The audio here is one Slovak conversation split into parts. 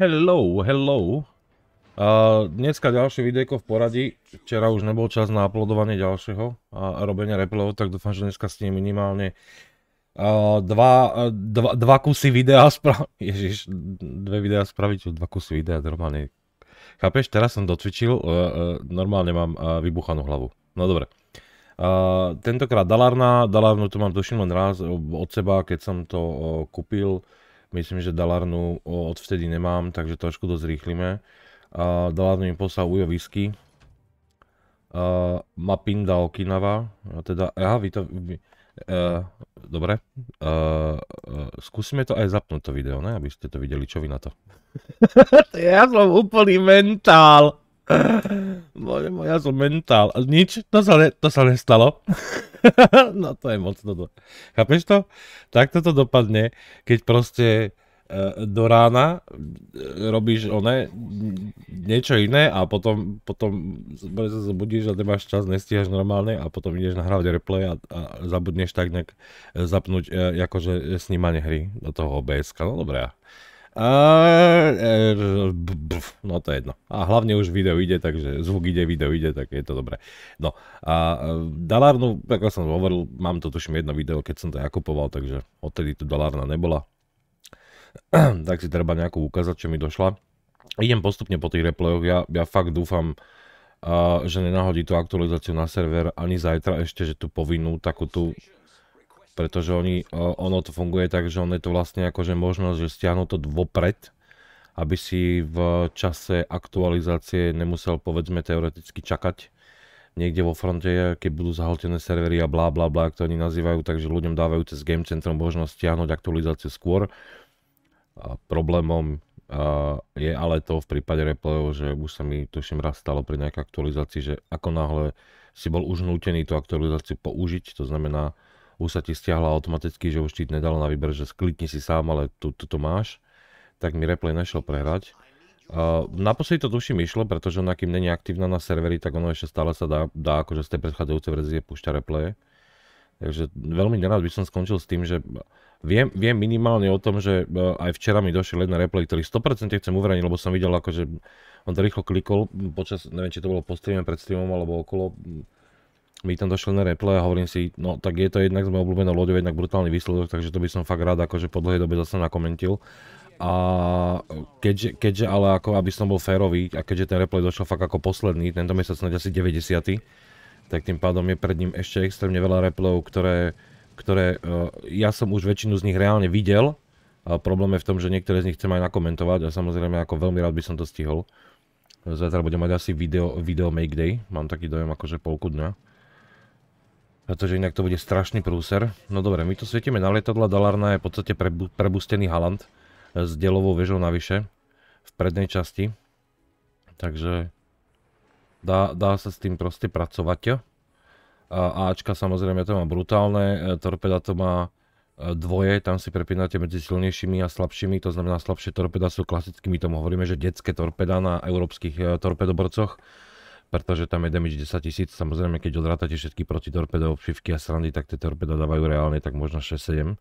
Hello, hello. Uh, dneska ďalšie videjko v poradí. Včera už nebol čas na uploadovanie ďalšieho a robenia replayov, tak dúfam, že dneska s ním minimálne uh, dva, dva, dva kusy videa spraviť. Ježiš, dve videa spraviť, dva kusy videa, normálne. Chápeš, teraz som docvičil, uh, uh, normálne mám uh, vybuchanú hlavu. No dobre. Uh, tentokrát Dalarna, Dalarnu tu mám tuším len raz od seba, keď som to uh, kúpil. Myslím, že Dalarnu odvtedy nemám, takže trošku dosť rýchlime. Uh, Dalarnu mi poslal Ujo Whisky. Uh, Mapinda Okinawa, teda, aha, vy to, vy, uh, dobre, uh, uh, skúsime to aj zapnúť to video, ne, aby ste to videli, čo vy na to. ja som úplný mentál. Bože môj, ja som mentál. Nič, to sa, ne, to sa nestalo. no to je moc toto. Chápeš to? Tak toto dopadne, keď proste e, do rána e, robíš one, niečo iné a potom, potom sa zobudíš a nemáš čas, nestíhaš normálne a potom ideš nahrávať replay a, a zabudneš tak nejak zapnúť e, akože snímanie hry do toho obs No dobré. E, no to je jedno. A hlavne už video ide, takže zvuk ide, video ide, tak je to dobré. No a e, Dalárnu, ako som hovoril, mám to tuším jedno video, keď som to nakupoval, takže odtedy tu Dalárna nebola. tak si treba nejakú ukázať, čo mi došla. Idem postupne po tých replayoch, ja, ja fakt dúfam, uh, že nenahodí tú aktualizáciu na server ani zajtra ešte, že tu povinnú takú tú pretože oni, ono to funguje tak, že on je to vlastne akože možnosť, že stiahnu to vopred, aby si v čase aktualizácie nemusel povedzme teoreticky čakať niekde vo fronte, keď budú zahltené servery a bla bla bla, ak to oni nazývajú, takže ľuďom dávajú cez Game Centrum možnosť stiahnuť aktualizáciu skôr. A problémom a je ale to v prípade replayov, že už sa mi tuším raz stalo pri nejakej aktualizácii, že ako náhle si bol už nútený tú aktualizáciu použiť, to znamená, už sa ti stiahla automaticky, že už ti nedalo na výber, že sklikni si sám, ale tu, to máš, tak mi replay nešiel prehrať. Uh, naposledy to duším išlo, pretože ona kým není aktívna na serveri, tak ono ešte stále sa dá, dá akože z tej predchádzajúcej verzie púšťa replay. Takže veľmi nerad by som skončil s tým, že viem, viem minimálne o tom, že e, aj včera mi došiel jeden replay, ktorý 100% chcem uverejniť, lebo som videl akože on to rýchlo klikol počas, neviem či to bolo po streame, pred streamom alebo okolo, by tam došiel na replay a hovorím si, no tak je to jednak z mojou obľúbenou loďou, jednak brutálny výsledok, takže to by som fakt rád akože po dlhej dobe zase nakomentil. A keďže, keďže ale ako aby som bol férový a keďže ten replay došiel fakt ako posledný, tento mesiac snáď asi 90 tak tým pádom je pred ním ešte extrémne veľa replayov, ktoré, ktoré e, ja som už väčšinu z nich reálne videl, a e, problém je v tom, že niektoré z nich chcem aj nakomentovať a samozrejme ako veľmi rád by som to stihol. Zajtra budem mať asi video, video make day, mám taký dojem akože polku dňa. Pretože inak to bude strašný prúser. No dobre, my to svietime na lietadla. Dalarna je v podstate prebu prebustený halant e, s delovou väžou navyše v prednej časti. Takže dá, dá sa s tým proste pracovať. A Ačka samozrejme to má brutálne, e, torpeda to má e, dvoje, tam si prepínate medzi silnejšími a slabšími, to znamená slabšie torpeda sú klasickými, tomu hovoríme, že detské torpeda na európskych torpedoborcoch pretože tam je damage 10 000. samozrejme keď odrátate všetky protitorpedové obšivky a srandy, tak tie torpeda dávajú reálne tak možno 6-7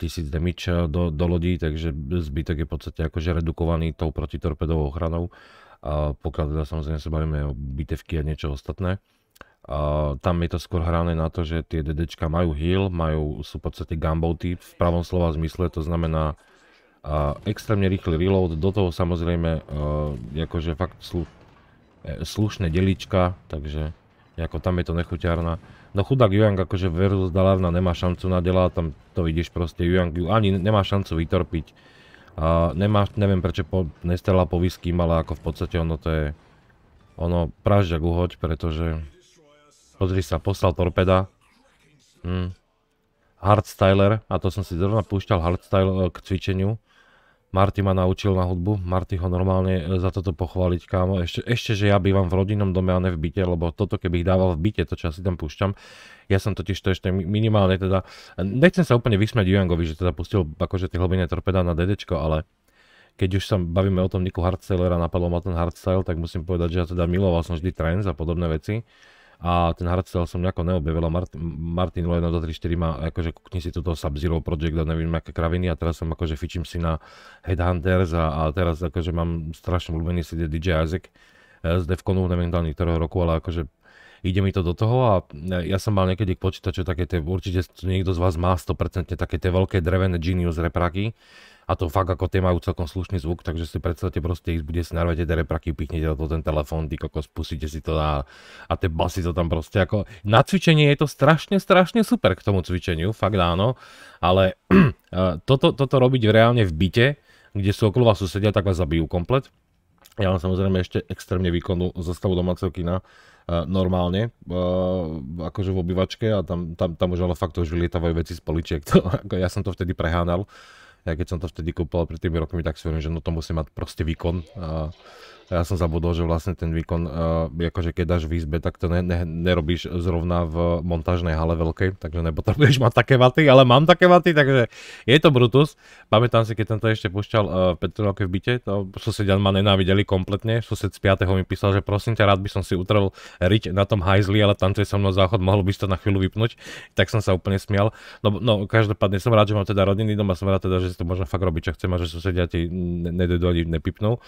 tisíc damage e, do, do lodí, takže zbytok je v podstate akože redukovaný tou protitorpedovou ochranou, a pokiaľ teda samozrejme sa bavíme o bitevky a niečo ostatné. tam je to skôr hrané na to, že tie DDčka majú heal, majú, sú v podstate gumbouty v pravom slova zmysle, to znamená extrémne rýchly reload, do toho samozrejme, uh, akože fakt sú slušné delička, takže ako tam je to nechuťárna. No chudák Yuang akože versus Dalávna nemá šancu na dela, tam to vidíš proste, Yuang ju ani nemá šancu vytorpiť. A nemá, neviem prečo po, nestrela po vyským, ale ako v podstate ono to je, ono pražďak uhoď, pretože, pozri sa, poslal torpeda. Hm. Hardstyler, a to som si zrovna púšťal Hardstyler k cvičeniu, Marty ma naučil na hudbu, Marty ho normálne e, za toto pochváliť, kámo. Ešte, ešte, že ja bývam v rodinnom dome a ne v byte, lebo toto keby ich dával v byte, to čo asi tam púšťam, ja som totiž to ešte minimálne teda, e, nechcem sa úplne vysmiať Juangovi, že teda pustil akože tie hlbine torpeda na dedečko, ale keď už sa bavíme o tom Niku Hardstylera, napadlo ma ten Hardstyle, tak musím povedať, že ja teda miloval som vždy trends a podobné veci a ten hardstyle som nejako neobjavil a Martin, Martin 1, 2, 3, 4 má, akože kúkni si toto Sub-Zero Project a neviem aké kraviny a teraz som akože fičím si na Headhunters a, a teraz akože mám strašne obľúbený si DJ Isaac e, z Defconu, neviem tam teda niektorého roku, ale akože ide mi to do toho a e, ja som mal niekedy k počítaču také tie, určite niekto z vás má 100% také tie veľké drevené Genius repráky, a to fakt ako tie majú celkom slušný zvuk, takže si predstavte proste ich bude si narvať tie repraky, pichnete do ten telefón, ty kokos, pustíte si to a, a tie basy to tam proste ako... Na cvičenie je to strašne, strašne super k tomu cvičeniu, fakt áno, ale eh, toto, toto robiť reálne v byte, kde sú okolo vás susedia, tak vás zabijú komplet. Ja mám samozrejme ešte extrémne výkonnú zostavu domáceho kina, eh, normálne, uh, akože v obývačke a tam, tam, tam už ale fakt už vylietávajú veci z poličiek. To, ako ja som to vtedy prehánal, ja keď som to vtedy kúpil pred tými rokmi, tak si hovorím, že no to musí mať proste výkon. A ja som zabudol, že vlastne ten výkon, uh, akože keď dáš v izbe, tak to ne, ne, nerobíš zrovna v montážnej hale veľkej, takže nepotrebuješ mať také vaty, ale mám také vaty, takže je to Brutus. Pamätám si, keď tento ešte pušťal uh, eh, v Petrovke v byte, to susedia ma nenávideli kompletne, sused z 5. mi písal, že prosím ťa, rád by som si utrel riť na tom hajzli, ale tam, čo je so mnou záchod, mohol by si to na chvíľu vypnúť, tak som sa úplne smial. No, no každopádne som rád, že mám teda rodinný dom a som rád teda, že si to môžem fakt robiť, čo chcem a že susedia ti nedojdu ani nepipnú.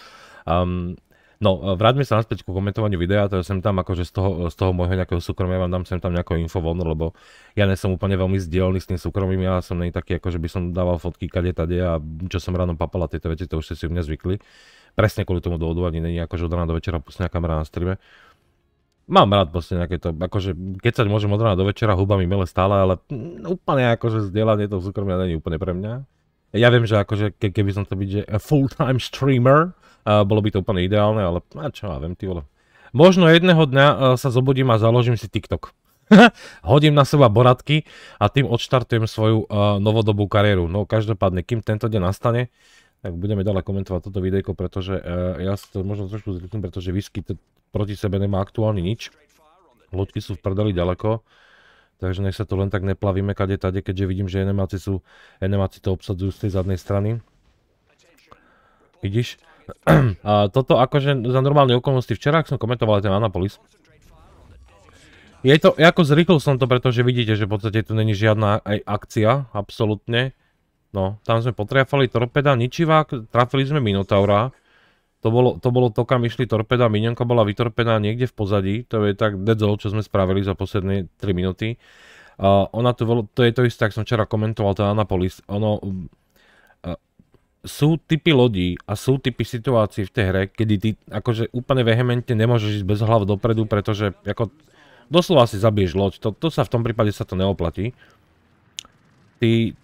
Um, No, e, vráťme sa naspäť ku komentovaniu videa, to sem tam akože z toho, z toho môjho nejakého súkromia vám dám sem tam nejaké info von, lebo ja nie som úplne veľmi sdielný s tým súkromím, ja som nej taký, akože by som dával fotky kade tade a čo som ráno papala, tieto veci, to už ste si u mňa zvykli. Presne kvôli tomu dôvodu, ani není akože od rána do večera pustná kamera na streame mám rád proste nejaké to, akože keď sa môžem od rána do večera mi mele stále, ale úplne akože zdieľanie toho súkromia není úplne pre mňa. Ja viem, že akože ke, keby som to byť, že full-time streamer, bolo by to úplne ideálne, ale a čo ja viem, ty vole. Možno jedného dňa e, sa zobudím a založím si TikTok. Hodím na seba boratky a tým odštartujem svoju uh, novodobú kariéru. No každopádne, kým tento deň nastane, tak budeme ďalej komentovať toto videjko, pretože uh, ja si to možno trošku zliknem, pretože whisky proti sebe nemá aktuálne nič. Loďky sú v prdeli ďaleko. Takže nech sa to len tak neplavíme kade tade, keďže vidím, že enemáci sú, enemáci to obsadzujú z tej zadnej strany. Vidíš? toto akože za normálne okolnosti, včera som komentoval ten Anapolis. Je to, ako zrýchlil som to, pretože vidíte, že v podstate tu není žiadna aj akcia, absolútne. No, tam sme potriafali torpeda, ničivák, trafili sme Minotaura. To bolo, to bolo to, kam išli torpeda, Minionka bola vytorpená niekde v pozadí. To je tak dead zone, čo sme spravili za posledné 3 minúty. Uh, ona tu, to, to je to isté, ak som včera komentoval, to Anapolis. Ono, sú typy lodí a sú typy situácií v tej hre, kedy ty akože úplne vehementne nemôžeš ísť bez hlav dopredu, pretože ako doslova si zabiješ loď, to, to sa v tom prípade sa to neoplatí. Ty,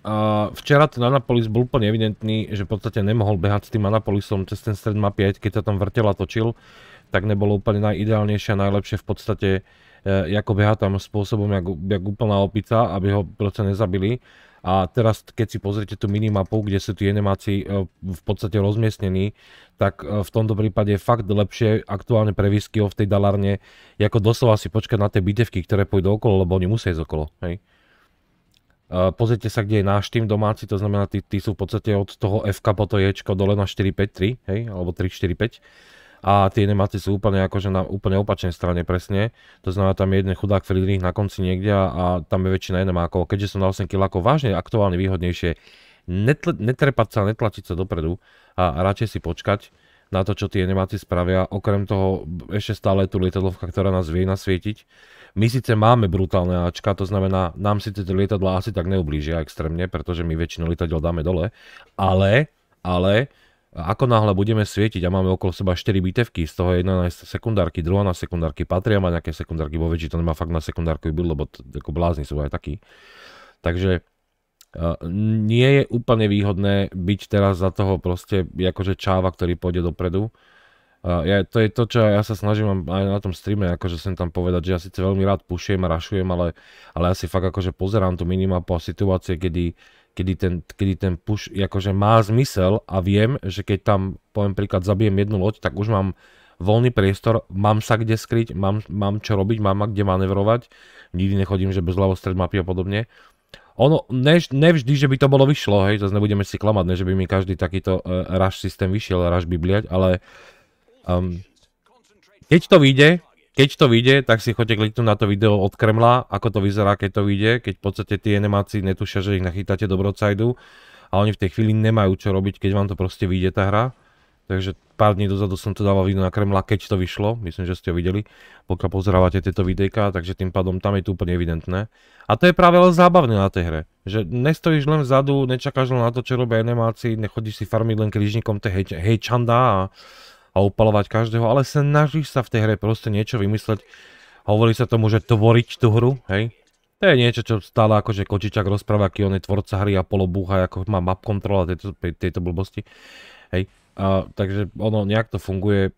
a včera ten Anapolis bol úplne evidentný, že v podstate nemohol behať s tým Anapolisom cez ten stred mapy, aj keď sa tam vrtel a točil, tak nebolo úplne najideálnejšie a najlepšie v podstate, e, ako beha tam spôsobom, jak, jak úplná opica, aby ho proste nezabili a teraz, keď si pozrite tú minimapu, kde sú tie animácii e, v podstate rozmiestnení, tak e, v tomto prípade je fakt lepšie aktuálne pre výsky v tej dalárne, ako doslova si počkať na tie bitevky, ktoré pôjdu okolo, lebo oni musia ísť okolo. Hej. E, pozrite sa, kde je náš tým domáci, to znamená, tí, tí sú v podstate od toho FK po to Jčko dole na 4-5-3, hej, alebo 3-4-5 a tie nemáci sú úplne akože na úplne opačnej strane presne. To znamená, tam je jeden chudák Friedrich na konci niekde a, tam je väčšina enemákov. Keďže som na 8 ako vážne aktuálne výhodnejšie netl- netrepať sa, netlačiť sa dopredu a, radšej si počkať na to, čo tie nemáci spravia. Okrem toho ešte stále je tu lietadlovka, ktorá nás vie nasvietiť. My síce máme brutálne Ačka, to znamená, nám síce tie lietadla asi tak neublížia extrémne, pretože my väčšinu lietadiel dáme dole, ale, ale ako náhle budeme svietiť a máme okolo seba 4 bitevky, z toho jedna na sekundárky, druhá na sekundárky, patria ma nejaké sekundárky, bo väčší to nemá fakt na sekundárku byl, lebo to, ako blázni sú aj takí. Takže uh, nie je úplne výhodné byť teraz za toho proste akože čáva, ktorý pôjde dopredu. Uh, ja, to je to, čo ja sa snažím aj na tom streame, akože sem tam povedať, že ja síce veľmi rád pušujem a rašujem, ale, ale ja si fakt akože pozerám tú minimapu a situácie, kedy uh, kedy ten, kedy ten push akože má zmysel a viem, že keď tam, poviem príklad, zabijem jednu loď, tak už mám voľný priestor, mám sa kde skryť, mám, mám čo robiť, mám ma kde manevrovať, nikdy nechodím, že bez ľavo stred mapy a podobne. Ono, ne, nevždy, že by to bolo vyšlo, hej, zase nebudeme si klamať, ne, že by mi každý takýto uh, rush systém vyšiel, rush bibliať, ale um, keď to vyjde, keď to vyjde, tak si chodte kliknúť na to video od Kremla, ako to vyzerá, keď to vyjde, keď v podstate tie animácie netušia, že ich nachytáte do Broadsideu a oni v tej chvíli nemajú čo robiť, keď vám to proste vyjde tá hra. Takže pár dní dozadu som to dával video na Kremla, keď to vyšlo, myslím, že ste ho videli, pokiaľ pozerávate tieto videjka, takže tým pádom tam je to úplne evidentné. A to je práve ale zábavné na tej hre, že nestojíš len vzadu, nečakáš len na to, čo robia animáci, nechodíš si farmiť len križníkom tej hej, hej a a upalovať každého, ale snažíš sa v tej hre proste niečo vymysleť. Hovorí sa tomu, že tvoriť tú hru, hej? To je niečo, čo stále akože Kočičak rozpráva, aký on je tvorca hry a polobúha, ako má map kontrola tieto, tieto blbosti. Hej. A, takže ono nejak to funguje,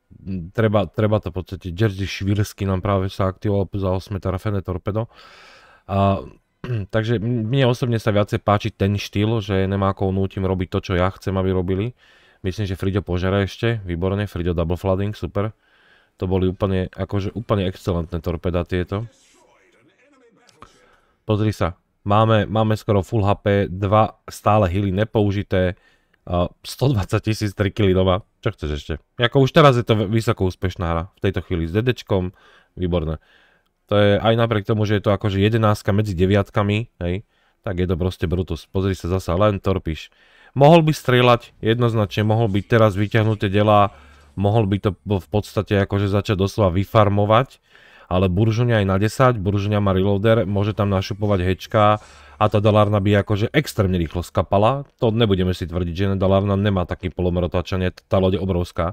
treba, treba to podstate. Jerzy Švírsky nám práve sa aktivoval za 8 trafené torpedo. A, takže mne osobne sa viacej páči ten štýl, že nemá ako nútim robiť to, čo ja chcem, aby robili Myslím, že Frido požera ešte, výborne, Frido double flooding, super. To boli úplne, akože úplne excelentné torpeda tieto. Pozri sa, máme, máme skoro full HP, dva stále hily nepoužité, 120 tisíc trikily doma. Čo chceš ešte? Jako už teraz je to vysoko úspešná hra. V tejto chvíli s dedečkom. Výborné. To je aj napriek tomu, že je to akože jedenáctka medzi deviatkami, hej, tak je to proste Brutus. Pozri sa zasa, len torpíš mohol by strieľať, jednoznačne mohol by teraz vyťahnuté delá, mohol by to v podstate akože začať doslova vyfarmovať, ale Buržuňa aj na 10, Buržuňa má reloader, môže tam našupovať hečka a tá dalárna by akože extrémne rýchlo skapala. To nebudeme si tvrdiť, že dalárna nemá taký polomer otáčanie, tá loď je obrovská.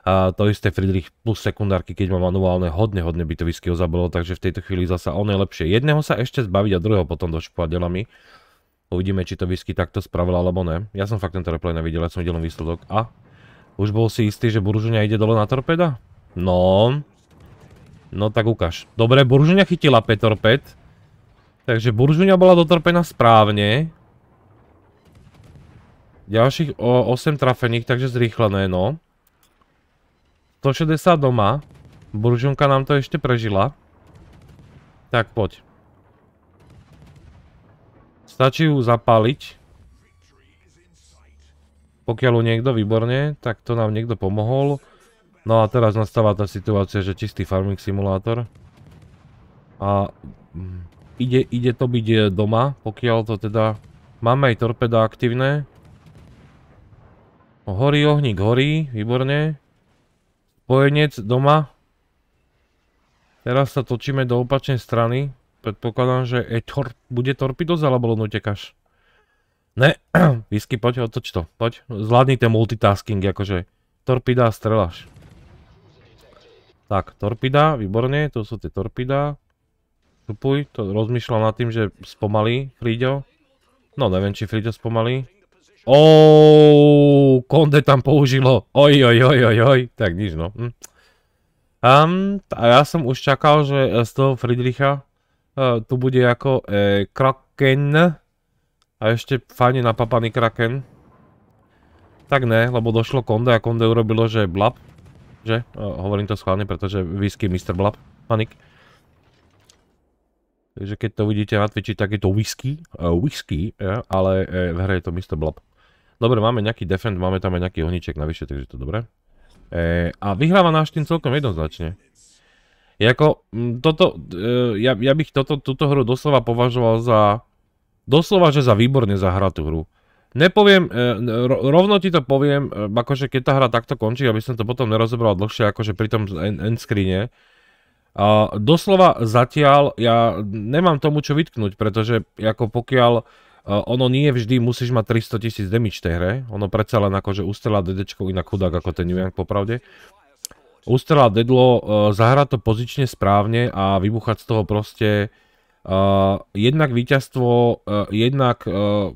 A to isté Friedrich plus sekundárky, keď má manuálne hodne, hodne by to skill zabilo, takže v tejto chvíli zasa on je lepšie jedného sa ešte zbaviť a druhého potom došpovať delami. Uvidíme, či to whisky takto spravil alebo ne. Ja som fakt tento replay nevidel, ja som videl výsledok. A? Už bol si istý, že Buržuňa ide dole na torpeda? No. No tak ukáž. Dobre, Buržuňa chytila 5 torped. Takže Buržuňa bola dotorpená správne. Ďalších 8 trafených, takže zrýchlené, no. 160 doma. Buržunka nám to ešte prežila. Tak poď. Stačí ju zapáliť. Pokiaľ ju niekto výborne, tak to nám niekto pomohol. No a teraz nastáva tá situácia, že čistý farming simulátor. A mm, ide, ide to byť e, doma, pokiaľ to teda... Máme aj torpeda aktívne. No, horí ohník, horí, výborne. Spojenec doma. Teraz sa točíme do opačnej strany. Predpokladám, že e tor bude torpidos, alebo len utekáš? Ne, Whisky, poď, otoč to, poď. Zvládni ten multitasking, akože. Torpida, strelaš. Tak, torpida, výborne, tu sú tie torpida. Šupuj, to rozmýšľam nad tým, že spomalí Friďo. No, neviem, či frido spomalí. Ooooooo, Konde tam použilo. Oj, oj, oj, oj, oj. Tak nič, no. Um, a ja som už čakal, že z toho Friedricha E, tu bude ako eh, Kraken. A ešte fajne napapaný Kraken. Tak ne, lebo došlo Konde a Konde urobilo, že blab. Že? E, hovorím to schválne, pretože whisky Mr. Blab. Panik. Takže keď to vidíte na Twitchi, tak je to whisky. Uh, whisky, ja, ale v hre je to Mr. Blab. Dobre, máme nejaký defend, máme tam aj nejaký ohniček navyše, takže to dobré. a vyhráva náš tým celkom jednoznačne. Jako, toto, e, ja, ja bych toto, túto hru doslova považoval za, doslova, že za výborne zahratú hru. Nepoviem, e, rovno ti to poviem, e, akože keď tá hra takto končí, aby som to potom nerozobral dlhšie, akože pri tom endscreene. A doslova zatiaľ ja nemám tomu čo vytknúť, pretože ako pokiaľ ono nie vždy musíš mať 300 tisíc damage tej hre, ono predsa len akože ustrela dedečkou inak chudák ako ten New popravde ustrela Dedlo, eh, zahrať to pozične správne a vybuchať z toho proste uh, jednak víťazstvo, uh, jednak uh,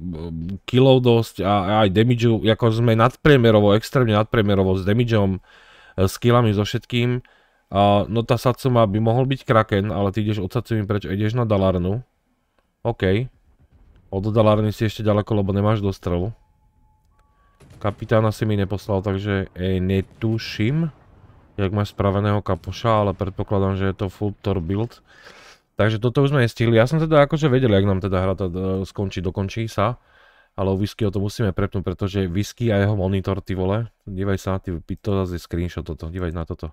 killov dosť a, aj damage, ako sme nadpriemerovo, extrémne nadpriemerovo s damageom, uh, s killami, so všetkým. Uh, no tá Satsuma by mohol byť Kraken, ale ty ideš od Satsumi preč ideš na Dalarnu. OK. Od Dalarny si ešte ďaleko, lebo nemáš dostrelu. Kapitána si mi neposlal, takže e, netuším jak máš spraveného kapoša, ale predpokladám, že je to full tour build. Takže toto už sme nestihli. Ja som teda akože vedel, jak nám teda hra e, skončí, dokončí sa. Ale o whisky o to musíme prepnúť, pretože whisky a jeho monitor, ty vole. Dívaj sa na ty, to zase je screenshot toto, dívaj na toto.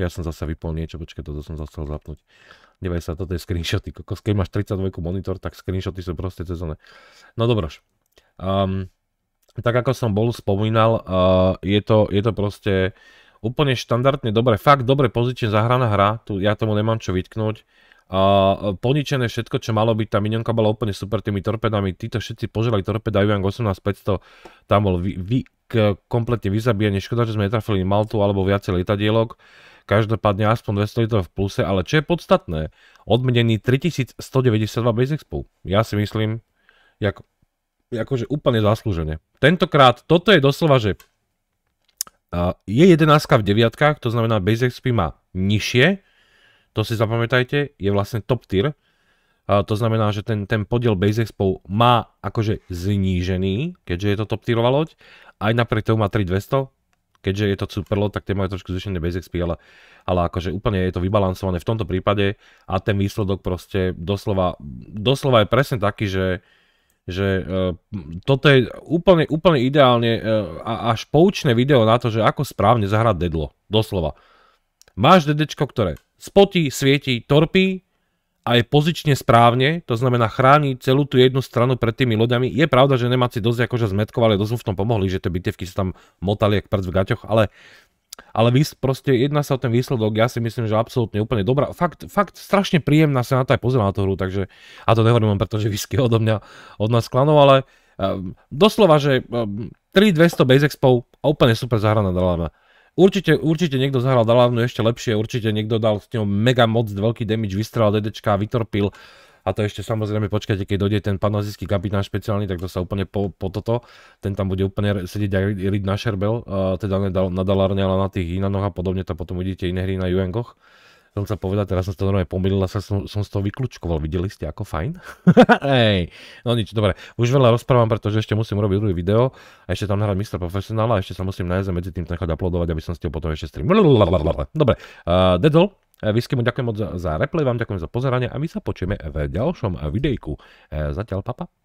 Ja som zase vypol niečo, počkaj, toto som zase chcel zapnúť. Dívaj sa, toto je screenshoty. Kokos, keď máš 32 monitor, tak screenshoty sú proste cez one. No dobrož. Um, tak ako som bol spomínal, uh, je, to, je to proste úplne štandardne dobre, fakt dobre pozične zahraná hra, tu ja tomu nemám čo vytknúť. A e, poničené všetko, čo malo byť, tá minionka bola úplne super tými torpedami, títo všetci požrali torpeda Yuang 18500, tam bol vy, vy, k, kompletne vyzabíjanie, škoda, že sme netrafili Maltu alebo viacej lietadielok, každopádne aspoň 200 litrov v pluse, ale čo je podstatné, odmenený 3192 bez expo. Ja si myslím, jak, akože úplne zaslúžene. Tentokrát toto je doslova, že je 11 v deviatkách, to znamená base XP má nižšie, to si zapamätajte, je vlastne top tier. To znamená, že ten, ten podiel base expo má akože znížený, keďže je to top tierová loď. Aj napriek tomu má 3200, keďže je to super loď, tak tie majú trošku zvýšené base XP, ale, ale akože úplne je to vybalansované v tomto prípade a ten výsledok proste doslova, doslova je presne taký, že uh, že uh, toto je úplne, úplne ideálne uh, až poučné video na to, že ako správne zahrať dedlo, doslova. Máš dedečko, ktoré spotí, svieti, torpí a je pozične správne, to znamená chráni celú tú jednu stranu pred tými loďami. Je pravda, že nemáci dosť akože zmetkovali, dosť mu v tom pomohli, že tie bitevky sa tam motali jak prd v gaťoch, ale ale vys, proste jedná sa o ten výsledok, ja si myslím, že absolútne úplne dobrá, fakt, fakt strašne príjemná sa na to aj pozerá na tú hru, takže, a to nehovorím len preto, že whisky odo mňa, od nás klanov, ale um, doslova, že um, ehm, 3200 Base Expo, úplne super zahraná Dalavna. Určite, určite niekto zahral Dalavnu ešte lepšie, určite niekto dal s ňou mega moc, veľký damage, vystrelal DDčka, vytorpil, a to ešte samozrejme počkajte, keď dojde ten panazijský kapitán špeciálny, tak to sa úplne po, po toto, ten tam bude úplne sedieť a riť na šerbel, uh, teda na, na ale na tých inanoch a podobne, tam potom uvidíte iné hry na Juengoch. Uh, som sa povedať, teraz som to normálne pomýlil a som, som z toho vyklúčkoval. Videli ste, ako fajn? Hej, no nič, dobre. Už veľa rozprávam, pretože ešte musím robiť druhý video a ešte tam nahrať Mr. Profesionála a ešte sa musím nájsť a medzi tým nechať uploadovať, aby som s potom ešte stream. Dobre, uh, Dedol, Whisky ďakujem moc za, za replay, vám ďakujem za pozeranie a my sa počujeme v ďalšom videjku. E, zatiaľ, papa.